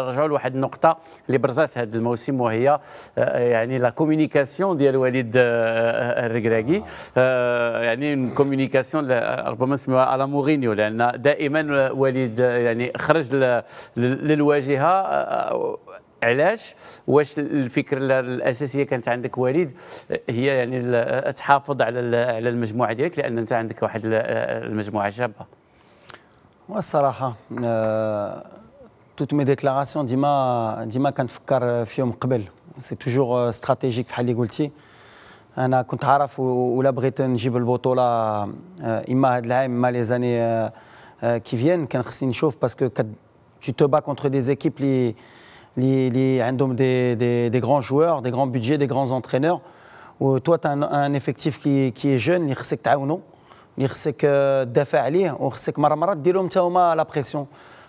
نرجعوا لواحد النقطه اللي برزات هذا الموسم وهي آه، يعني لا كومونيكاسيون ديال وليد آه، آه، الركراكي يعني كوميونيكاسيون ربما نسميوها على مورينيو لان دائما وليد يعني خرج للواجهه علاش واش الفكره الاساسيه كانت عندك وليد هي يعني تحافظ على على المجموعه ديالك لان انت عندك واحد المجموعه شابه والصراحه toutes mes déclarations, Dima, Dima quand euh, c'est toujours euh, stratégique في حالي انا كنت عارف ولا بغيت نجيب tu te bats contre des équipes qui ont عندهم des, grands joueurs, des grands budgets, des grands entraîneurs. toi, tu as un, effectif qui, est jeune, li خصك que خصك تدافع عليه pression.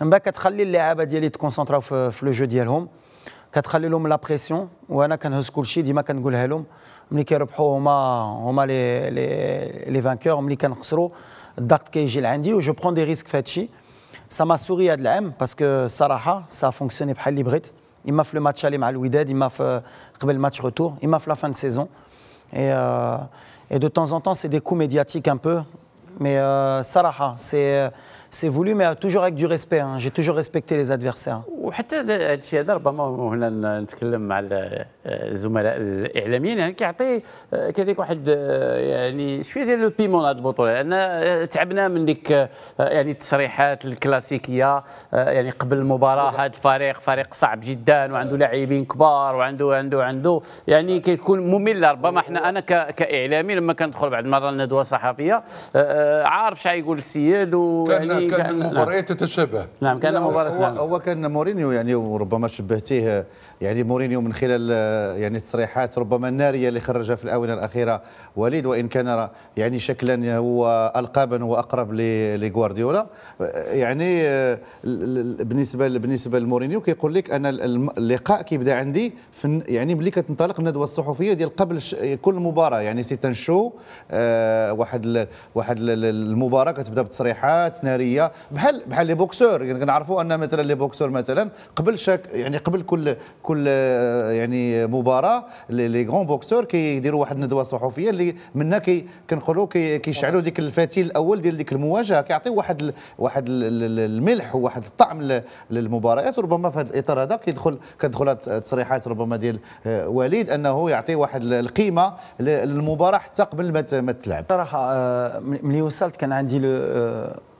On va de concentrer le jeu la pression, je suis je des risques. Ça m'a souri à parce que Saraha, ça fonctionné hyper librement. Il m'a fait le match il m'a fait euh, le match retour, il m'a fait la fin de saison. Euh, et de temps en temps, c'est des coups médiatiques un peu. Mais euh, Salaha, c'est voulu, mais toujours avec du respect. Hein. J'ai toujours respecté les adversaires. وحتى هذا الشيء هذا ربما هنا نتكلم مع الزملاء الاعلاميين يعني كيعطي كذلك واحد يعني شويه ديال لو بيمون هذه البطوله لان تعبنا من ديك يعني التصريحات الكلاسيكيه يعني قبل المباراه هذا الفريق فريق صعب جدا وعنده لاعبين كبار وعنده عنده عنده يعني كتكون ممله ربما احنا انا كاعلامي لما كندخل بعد مره لندوه صحفيه عارف شحال يقول السيد ويعني كان, كان المباريات تتشابه نعم كان مباراه هو, نعم. هو كان مورينيو مورينيو يعني وربما شبهتيه يعني مورينيو من خلال آه، يعني التصريحات ربما الناريه اللي خرجها في الاونه الاخيره وليد وان كان يعني شكلا هو القابا هو اقرب لغوارديولا آه، يعني آه، بالنسبه بالنسبه لمورينيو كيقول لك انا اللقاء كيبدا عندي يعني ملي كتنطلق الندوه الصحفيه ديال قبل كل مباراه يعني سي تنشو واحد واحد المباراه كتبدا بتصريحات ناريه بحال بحال لي بوكسور يعني كنعرفوا ان مثلا لي بوكسور مثلا قبل شاك يعني قبل كل كل آه، يعني مباراه لي غون بوكسور كيديروا واحد الندوه صحفيه اللي منا كي كنقولوا كيشعلوا ديك الفتيل الاول ديال ديك المواجهه كيعطيو واحد ال واحد الملح وواحد الطعم للمباريات وربما في هذا الاطار هذا كيدخل كتدخل التصريحات ربما ديال آه، وليد انه يعطي واحد القيمه للمباراه حتى قبل ما تلعب صراحه آه، ملي وصلت كان عندي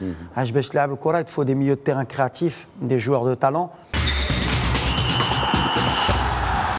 il faut des milieux de terrain créatifs, des joueurs de talent.